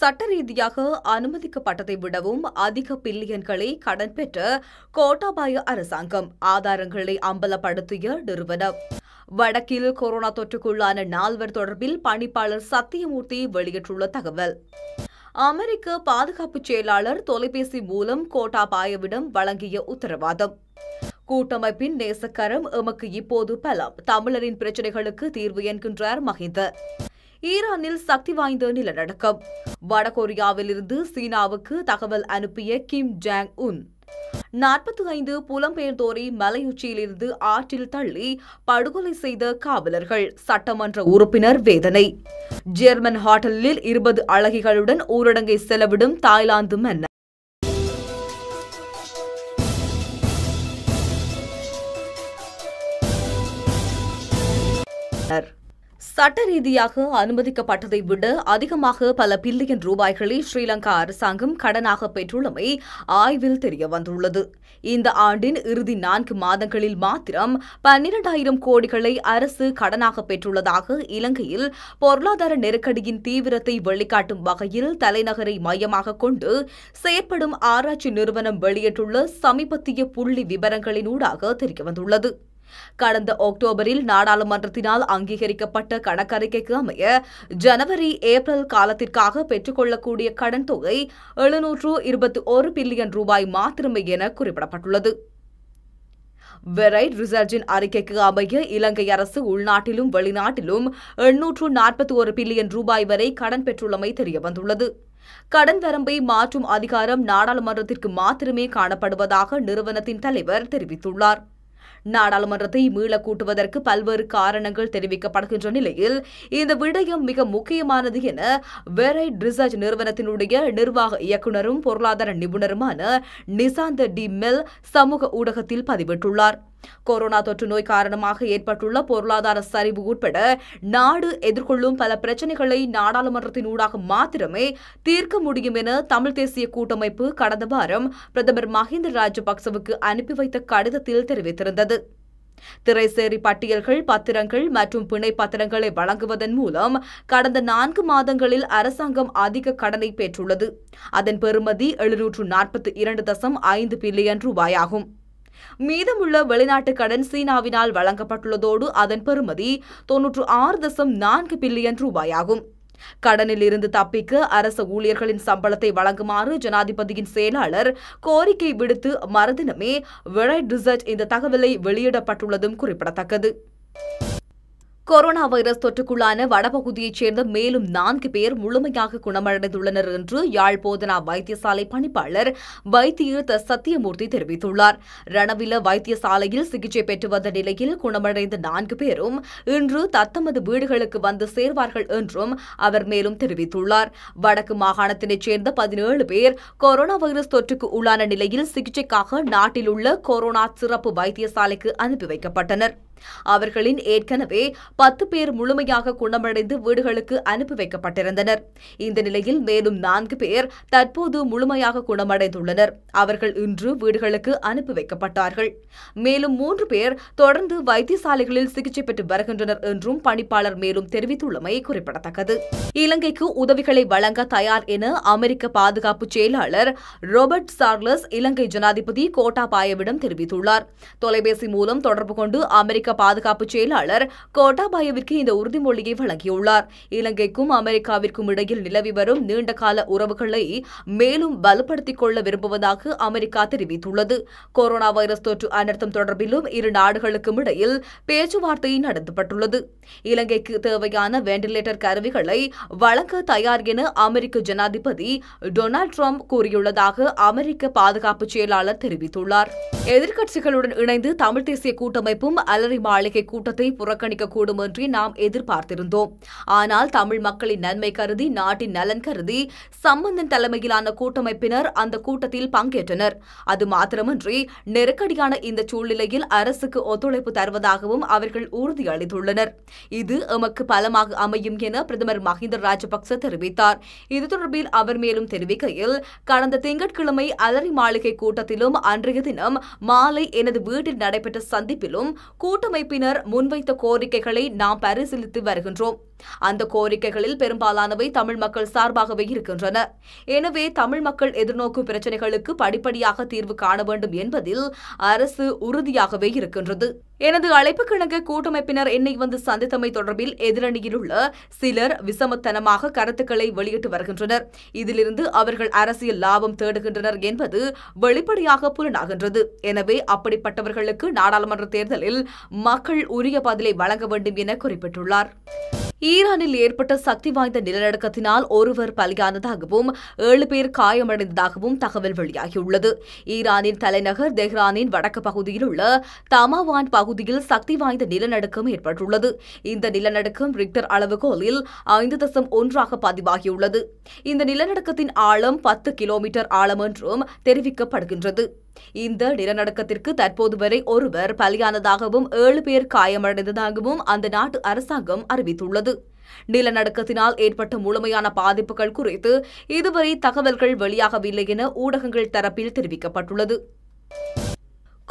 சட்ட ரீதியாக அனுமதிக்கப்பட்டதை விடவும் அதிக பில்லியன்களை கடன் பெற்ற கோட்டாபாய அரசாங்கம் ஆதாரங்களை அம்பலப்படுத்திய நிறுவனம் வடக்கில் கொரோனா தொற்றுக்குள்ளான நால்வர் தொடர்பில் பணிப்பாளர் சத்தியமூர்த்தி வெளியிட்டுள்ள தகவல் அமெரிக்க பாதுகாப்பு செயலாளர் தொலைபேசி மூலம் கோட்டாபாயவிடம் வழங்கிய உத்தரவாதம் கூட்டமைப்பின் நேசக்கரம் எமக்கு இப்போது பலம் தமிழரின் பிரச்சினைகளுக்கு தீர்வு என்கின்றார் மஹிந்த ஈரானில் சக்தி வாய்ந்த நிலநடுக்கம் வடகொரியாவிலிருந்து சீனாவுக்கு தகவல் அனுப்பிய கிம் ஜாங் உன் நாற்பத்தி ஐந்து புலம்பெயர்ந்தோரை மலையுச்சியிலிருந்து ஆற்றில் தள்ளி படுகொலை செய்த காவலர்கள் சட்டமன்ற உறுப்பினர் வேதனை ஜெர்மன் ஹோட்டலில் இருபது அழகிகளுடன் ஊரடங்கை செலவிடும் தாய்லாந்து மன்னர் சட்ட ரீதியாக அனுமதிக்கப்பட்டதை விட அதிகமாக பல பில்லியன் ரூபாய்களை ஸ்ரீலங்கா அரசாங்கம் கடனாக பெற்றுள்ளமை ஆய்வில் தெரியவந்துள்ளது இந்த ஆண்டின் இறுதி நான்கு மாதங்களில் மாத்திரம் பன்னிரண்டாயிரம் கோடிகளை அரசு கடனாக பெற்றுள்ளதாக இலங்கையில் பொருளாதார நெருக்கடியின் தீவிரத்தை வெளிக்காட்டும் வகையில் தலைநகரை மையமாக கொண்டு செயற்படும் ஆராய்ச்சி நிறுவனம் வெளியிட்டுள்ள சமீபத்திய புள்ளி விவரங்களினூடாக தெரியவந்துள்ளது கடந்த அக்டோபரில் நாடாளுமன்றத்தினால் அங்கீகரிக்கப்பட்ட கணக்கறிக்கைக்கு அமைய ஜனவரி ஏப்ரல் காலத்திற்காக பெற்றுக்கொள்ளக்கூடிய கடன் தொகை எழுநூற்று இருபத்தி ஒரு பில்லியன் ரூபாய் மாத்திரமே என குறிப்பிடப்பட்டுள்ளது வெரைட் ரிசர்ஜின் அறிக்கைக்கு அமைய இலங்கை அரசு உள்நாட்டிலும் வெளிநாட்டிலும் எண்ணூற்று நாற்பத்தி ஒரு பில்லியன் ரூபாய் வரை கடன் பெற்றுள்ளமை தெரியவந்துள்ளது கடன் வரம்பை மாற்றும் அதிகாரம் நாடாளுமன்றத்திற்கு மாத்திரமே காணப்படுவதாக நிறுவனத்தின் தலைவர் தெரிவித்துள்ளார் நாடாளுமன்றத்தை மீள கூட்டுவதற்கு பல்வேறு காரணங்கள் தெரிவிக்கப்படுகின்ற நிலையில் இந்த விடயம் மிக முக்கியமானது என வெரைட் ரிசர்ச் நிறுவனத்தினுடைய நிர்வாக இயக்குநரும் பொருளாதார நிபுணருமான நிசாந்த டி மெல் சமூக ஊடகத்தில் பதிவிட்டுள்ளார் கொரோனா தொற்று நோய் காரணமாக ஏற்பட்டுள்ள பொருளாதார சரிவு உட்பட நாடு எதிர்கொள்ளும் பல பிரச்சினைகளை நாடாளுமன்றத்தின் ஊடாக மாத்திரமே தீர்க்க முடியும் என தமிழ் தேசிய கூட்டமைப்பு கடந்த வாரம் பிரதமர் மஹிந்த ராஜபக்சவுக்கு அனுப்பி வைத்த கடிதத்தில் தெரிவித்திருந்தது திரைசேரி பட்டியல்கள் பத்திரங்கள் மற்றும் பிணை பத்திரங்களை வழங்குவதன் மூலம் கடந்த நான்கு மாதங்களில் அரசாங்கம் அதிக கடனை பெற்றுள்ளது அதன் பெறுமதி எழுநூற்று நாற்பத்தி இரண்டு தசம் ஐந்து பில்லியன் ரூபாயாகும் மீதமுள்ள வெளிநாட்டு கடன் சீனாவினால் வழங்கப்பட்டுள்ளதோடு அதன் பெறுமதி தொன்னூற்று ஆறு தசம் நான்கு பில்லியன் ரூபாயாகும் கடனில் இருந்து தப்பிக்க அரசு ஊழியர்களின் சம்பளத்தை வழங்குமாறு ஜனாதிபதியின் செயலாளர் கோரிக்கை விடுத்து மறுதினமே வெரைட் டிசர்ட் இந்த தகவலை வெளியிடப்பட்டுள்ளதும் குறிப்பிடத்தக்கது கொரோனா வைரஸ் தொற்றுக்குள்ளான வடபகுதியைச் சேர்ந்த மேலும் நான்கு பேர் முழுமையாக குணமடைந்துள்ளனர் என்று யாழ் போதனா வைத்தியசாலை பணிப்பாளர் வைத்தியர் த சத்தியமூர்த்தி தெரிவித்துள்ளார் ரணவில வைத்தியசாலையில் சிகிச்சை பெற்று வந்த நிலையில் குணமடைந்த நான்கு பேரும் இன்று தத்தமது வீடுகளுக்கு வந்து சேர்வார்கள் என்றும் அவர் மேலும் தெரிவித்துள்ளார் வடக்கு மாகாணத்தினைச் சேர்ந்த பதினேழு பேர் கொரோனா வைரஸ் தொற்றுக்கு உள்ளான நிலையில் சிகிச்சைக்காக நாட்டில் உள்ள கொரோனா சிறப்பு வைத்தியசாலைக்கு அனுப்பி வைக்கப்பட்டனர் அவர்களின் ஏற்கனவே பத்து பேர் முழுமையாக குணமடைந்து வீடுகளுக்கு அனுப்பி வைக்கப்பட்டிருந்தனர் இந்த நிலையில் மேலும் நான்கு பேர் தற்போது முழுமையாக குணமடைந்துள்ளனர் அவர்கள் இன்று வீடுகளுக்கு அனுப்பி வைக்கப்பட்டார்கள் மேலும் மூன்று பேர் தொடர்ந்து வைத்தியசாலைகளில் சிகிச்சை பெற்று வருகின்றனர் என்றும் பணிப்பாளர் மேலும் தெரிவித்துள்ளமை குறிப்பிடத்தக்கது இலங்கைக்கு உதவிகளை வழங்க தயார் என அமெரிக்க பாதுகாப்பு செயலாளர் ரோபர்ட் சார்லஸ் இலங்கை ஜனாதிபதி கோட்டாபாயவிடம் தெரிவித்துள்ளார் தொலைபேசி மூலம் தொடர்பு கொண்டு அமெரிக்க அமெரிக்க பாதுகாப்பு செயலாளர் கோட்டாபாயவிற்கு இந்த உறுதிமொழியை வழங்கியுள்ளார் இலங்கைக்கும் அமெரிக்காவிற்கும் இடையில் நிலவி வரும் நீண்டகால உறவுகளை மேலும் பலப்படுத்திக் கொள்ள விரும்புவதாக அமெரிக்கா தெரிவித்துள்ளது கொரோனா வைரஸ் தொற்று அனர்த்தம் தொடர்பிலும் இரு நாடுகளுக்கும் இடையில் பேச்சுவார்த்தை நடத்தப்பட்டுள்ளது இலங்கைக்கு தேவையான வெண்டிலேட்டர் கருவிகளை வழங்க தயார் என அமெரிக்க ஜனாதிபதி டொனால்ட் ட்ரம்ப் கூறியுள்ளதாக அமெரிக்க பாதுகாப்பு செயலாளர் தெரிவித்துள்ளார் எதிர்க்கட்சிகளுடன் இணைந்து தமிழ்த் தேசிய கூட்டமைப்பும் அலறி முகவரி மாளிகை கூட்டத்தை புறக்கணிக்கக்கூடும் என்று நாம் எதிர்பார்த்திருந்தோம் ஆனால் தமிழ் மக்களின் நன்மை கருதி நாட்டின் நலன் கருதி சம்பந்தன் தலைமையிலான கூட்டமைப்பினர் அந்த கூட்டத்தில் பங்கேற்றனர் அது மாத்திரமின்றி நெருக்கடியான இந்த சூழ்நிலையில் அரசுக்கு ஒத்துழைப்பு தருவதாகவும் அவர்கள் உறுதியளித்துள்ளனர் இது எமக்கு பலமாக அமையும் என பிரதமர் மஹிந்த ராஜபக்ச தெரிவித்தார் இது தொடர்பில் அவர் மேலும் தெரிவிக்கையில் கடந்த திங்கட்கிழமை அலரி மாளிகை கூட்டத்திலும் அன்றைய தினம் மாலை எனது வீட்டில் நடைபெற்ற சந்திப்பிலும் கூட்ட கூட்டமைப்பினர் முன்வைத்த கோரிக்கைகளை நாம் பரிசீலித்து வருகின்றோம் அந்த கோரிக்கைகளில் பெரும்பாலானவை தமிழ் மக்கள் சார்பாகவே இருக்கின்றன எனவே தமிழ் மக்கள் எதிர்நோக்கும் பிரச்சினைகளுக்கு படிப்படியாக தீர்வு காண வேண்டும் என்பதில் அரசு உறுதியாகவே இருக்கின்றது எனது அழைப்புக்கிணங்க கூட்டமைப்பினர் என்னை வந்து சந்தித்தமை தொடர்பில் எதிரணியிலுள்ள சிலர் விசமத்தனமாக கருத்துக்களை வெளியிட்டு வருகின்றனர் இதிலிருந்து அவர்கள் அரசியல் லாபம் தேடுகின்றனர் என்பது வெளிப்படையாக புலனாகின்றது எனவே அப்படிப்பட்டவர்களுக்கு நாடாளுமன்ற தேர்தலில் மக்கள் உரிய பதிலை வழங்க வேண்டும் என குறிப்பிட்டுள்ளார் ஈரானில் ஏற்பட்ட சக்தி வாய்ந்த நிலநடுக்கத்தினால் ஒருவர் பலியானதாகவும் ஏழு பேர் காயமடைந்ததாகவும் தகவல் வெளியாகியுள்ளது ஈரானின் தலைநகர் தெஹ்ரானின் வடக்கு பகுதியில் உள்ள தமாவான் பகுதியில் சக்தி வாய்ந்த நிலநடுக்கம் ஏற்பட்டுள்ளது இந்த நிலநடுக்கம் ரிக்டர் அளவுகோலில் ஐந்து தசம் ஒன்றாக பதிவாகியுள்ளது இந்த நிலநடுக்கத்தின் ஆழம் பத்து கிலோமீட்டர் ஆழம் என்றும் தெரிவிக்கப்படுகின்றது இந்த நிலநடுக்கத்திற்கு தற்போது வரை ஒருவர் பலியானதாகவும் ஏழு பேர் காயமடைந்ததாகவும் அந்த நாட்டு அரசாங்கம் அறிவித்துள்ளது நிலநடுக்கத்தினால் ஏற்பட்ட முழுமையான பாதிப்புகள் குறித்து இதுவரை தகவல்கள் வெளியாகவில்லை என ஊடகங்கள் தரப்பில் தெரிவிக்கப்பட்டுள்ளது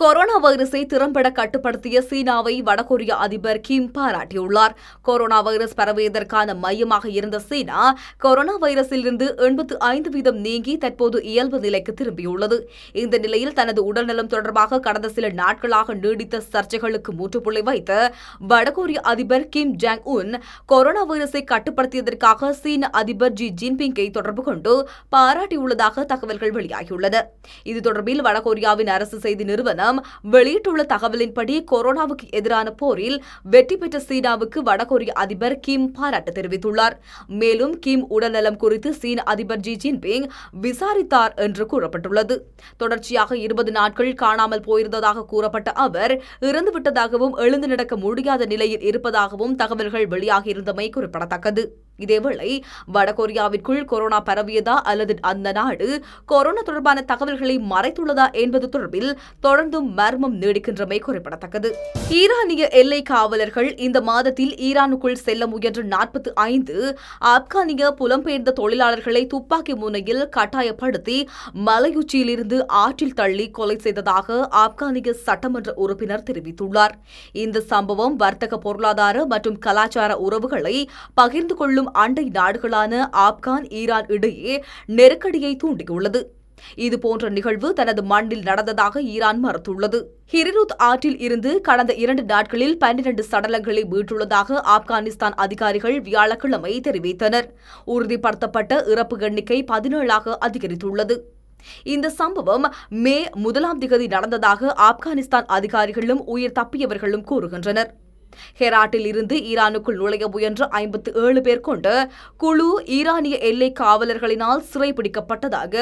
கொரோனா வைரஸை திறம்பட கட்டுப்படுத்திய சீனாவை வடகொரிய அதிபர் கிம் பாராட்டியுள்ளார் கொரோனா வைரஸ் பரவியதற்கான மையமாக இருந்த சீனா கொரோனா வைரஸில் இருந்து எண்பத்து ஐந்து வீதம் நீங்கி தற்போது இயல்பு நிலைக்கு திரும்பியுள்ளது இந்த நிலையில் தனது உடல்நலம் தொடர்பாக கடந்த சில நாட்களாக நீடித்த சர்ச்சைகளுக்கு முற்றுப்புள்ளி வைத்து வடகொரிய அதிபர் கிம் ஜாங் உன் கொரோனா வைரஸை கட்டுப்படுத்தியதற்காக சீன அதிபர் ஜி ஜின்பிங்கை தொடர்பு கொண்டு பாராட்டியுள்ளதாக தகவல்கள் வெளியாகியுள்ளது இது தொடர்பில் வடகொரியாவின் அரசு செய்தி நிறுவனம் நிறுவனம் வெளியிட்டுள்ள தகவலின்படி கொரோனாவுக்கு எதிரான போரில் வெற்றி பெற்ற சீனாவுக்கு வடகொரிய அதிபர் கிம் பாராட்டு தெரிவித்துள்ளார் மேலும் கிம் உடல்நலம் குறித்து சீன அதிபர் ஜி ஜின்பிங் விசாரித்தார் என்று கூறப்பட்டுள்ளது தொடர்ச்சியாக இருபது நாட்கள் காணாமல் போயிருந்ததாக கூறப்பட்ட அவர் இறந்துவிட்டதாகவும் எழுந்து நடக்க முடியாத நிலையில் இருப்பதாகவும் தகவல்கள் வெளியாகியிருந்தமை குறிப்பிடத்தக்கது இதேவேளை வடகொரியாவிற்குள் கொரோனா பரவியதா அல்லது அந்த நாடு கொரோனா தொடர்பான தகவல்களை மறைத்துள்ளதா என்பது தொடர்பில் தொடர்ந்தும் மர்மம் நீடிக்கின்றமை குறிப்பிடத்தக்கது ஈரானிய எல்லை காவலர்கள் இந்த மாதத்தில் ஈரானுக்குள் செல்ல முயன்ற நாற்பத்தி ஐந்து ஆப்கானிய புலம்பெயர்ந்த தொழிலாளர்களை துப்பாக்கி முனையில் கட்டாயப்படுத்தி மலையுச்சியிலிருந்து ஆற்றில் தள்ளி கொலை செய்ததாக ஆப்கானிய சட்டமன்ற உறுப்பினர் தெரிவித்துள்ளார் இந்த சம்பவம் வர்த்தக பொருளாதார மற்றும் கலாச்சார உறவுகளை பகிர்ந்து கொள்ளும் அண்டை நாடுகளான ஆப்கான் ஈரான் இடையே நெருக்கடியை தூண்டியுள்ளது இதுபோன்ற நிகழ்வு தனது மண்ணில் நடந்ததாக ஈரான் மறுத்துள்ளது ஹிரிருத் ஆற்றில் இருந்து கடந்த இரண்டு நாட்களில் பன்னிரண்டு சடலங்களை மீட்டுள்ளதாக ஆப்கானிஸ்தான் அதிகாரிகள் வியாழக்கிழமை தெரிவித்தனர் உறுதிப்படுத்தப்பட்ட இறப்பு எண்ணிக்கை பதினேழாக அதிகரித்துள்ளது இந்த சம்பவம் மே முதலாம் திகதி நடந்ததாக ஆப்கானிஸ்தான் அதிகாரிகளும் உயிர் தப்பியவர்களும் கூறுகின்றனர் ஹெராட்டில் இருந்து ஈரானுக்குள் நுழைய முயன்ற ஐம்பத்து ஏழு பேர் கொண்ட குழு ஈரானிய எல்லை காவலர்களினால் சிறைபிடிக்கப்பட்டதாக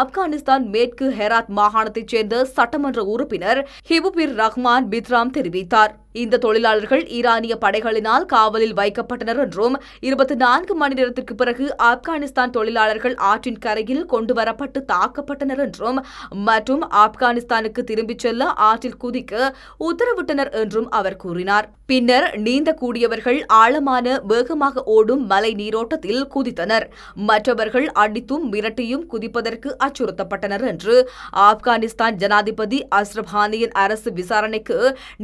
ஆப்கானிஸ்தான் மேற்கு ஹெராத் மாகாணத்தைச் சேர்ந்த சட்டமன்ற உறுப்பினர் ஹிபுபிர் ரஹ்மான் பித்ராம் தெரிவித்தார் இந்த தொழிலாளர்கள் ஈரானிய படைகளினால் காவலில் வைக்கப்பட்டனர் என்றும் இருபத்தி நான்கு மணி நேரத்திற்கு பிறகு ஆப்கானிஸ்தான் தொழிலாளர்கள் ஆற்றின் கரையில் கொண்டுவரப்பட்டு தாக்கப்பட்டனர் என்றும் மற்றும் ஆப்கானிஸ்தானுக்கு திரும்பிச் செல்ல ஆற்றில் குதிக்க உத்தரவிட்டனர் என்றும் அவர் கூறினார் பின்னர் நீந்த கூடியவர்கள் ஆழமான வேகமாக ஓடும் மலை நீரோட்டத்தில் குதித்தனர் மற்றவர்கள் அடித்தும் மிரட்டியும் குதிப்பதற்கு அச்சுறுத்தப்பட்டனர் என்று ஆப்கானிஸ்தான் ஜனாதிபதி அஸ்ரப் ஹானியின் அரசு விசாரணைக்கு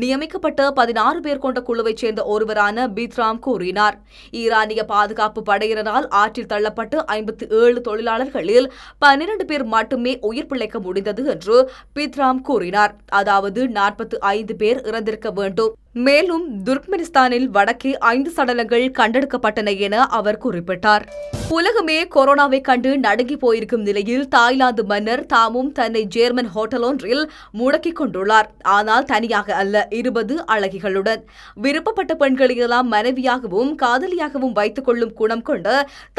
நியமிக்கப்பட்ட பதினாறு பேர் கொண்ட குழுவைச் சேர்ந்த ஒருவரான பீத்ராம் கூறினார் ஈரானிய பாதுகாப்பு படையினரால் ஆற்றில் தள்ளப்பட்டு ஐம்பத்தி ஏழு தொழிலாளர்களில் பன்னிரண்டு பேர் மட்டுமே உயிர் பிழைக்க முடிந்தது என்று பீத்ராம் கூறினார் அதாவது நாற்பத்தி ஐந்து பேர் இறந்திருக்க வேண்டும் மேலும் துர்க்மெனிஸ்தானில் வடக்கே ஐந்து சடலங்கள் கண்டெடுக்கப்பட்டன என அவர் குறிப்பிட்டார் உலகமே கொரோனாவை கண்டு நடுங்கி போயிருக்கும் நிலையில் தாய்லாந்து மன்னர் தாமும் தன்னை ஜேர்மன் ஹோட்டல் ஒன்றில் முடக்கிக் கொண்டுள்ளார் ஆனால் தனியாக அல்ல இருபது அழகிகளுடன் விருப்பப்பட்ட பெண்களையெல்லாம் மனைவியாகவும் காதலியாகவும் வைத்துக் கொள்ளும் குணம் கொண்ட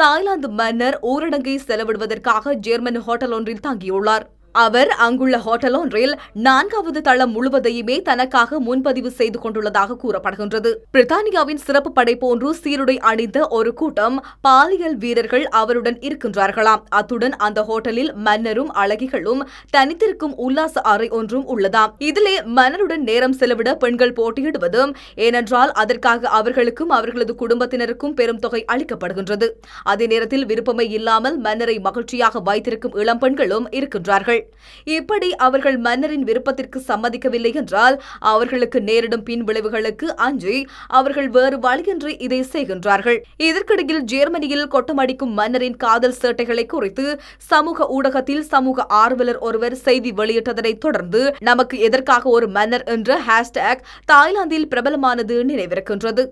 தாய்லாந்து மன்னர் ஊரடங்கை செலவிடுவதற்காக ஜேர்மன் ஹோட்டல் ஒன்றில் தங்கியுள்ளார் அவர் அங்குள்ள ஹோட்டல் ஒன்றில் நான்காவது தளம் முழுவதையுமே தனக்காக முன்பதிவு செய்து கொண்டுள்ளதாக கூறப்படுகின்றது பிரித்தானியாவின் சிறப்பு படை போன்று சீருடை அணிந்த ஒரு கூட்டம் பாலியல் வீரர்கள் அவருடன் இருக்கின்றார்களாம் அத்துடன் அந்த ஹோட்டலில் மன்னரும் அழகிகளும் தனித்திருக்கும் உல்லாச அறை ஒன்றும் உள்ளதாம் இதிலே மன்னருடன் நேரம் செலவிட பெண்கள் போட்டியிடுவதும் ஏனென்றால் அதற்காக அவர்களுக்கும் அவர்களது குடும்பத்தினருக்கும் பெரும் தொகை அளிக்கப்படுகின்றது அதே நேரத்தில் விருப்பமே இல்லாமல் மன்னரை மகிழ்ச்சியாக வைத்திருக்கும் இளம் பெண்களும் இருக்கின்றார்கள் இப்படி அவர்கள் மன்னரின் விருப்பத்திற்கு சம்மதிக்கவில்லை என்றால் அவர்களுக்கு நேரிடும் பின் விளைவுகளுக்கு அஞ்சி அவர்கள் வேறு வழியின்றி இதை செய்கின்றார்கள் இதற்கிடையில் ஜெர்மனியில் கொட்டமடிக்கும் மன்னரின் காதல் சேட்டைகளை குறித்து சமூக ஊடகத்தில் சமூக ஆர்வலர் ஒருவர் செய்தி வெளியிட்டதனை தொடர்ந்து நமக்கு எதற்காக ஒரு மன்னர் என்ற ஹேஷ்டேக் தாய்லாந்தில் பிரபலமானது நினைவிருக்கின்றது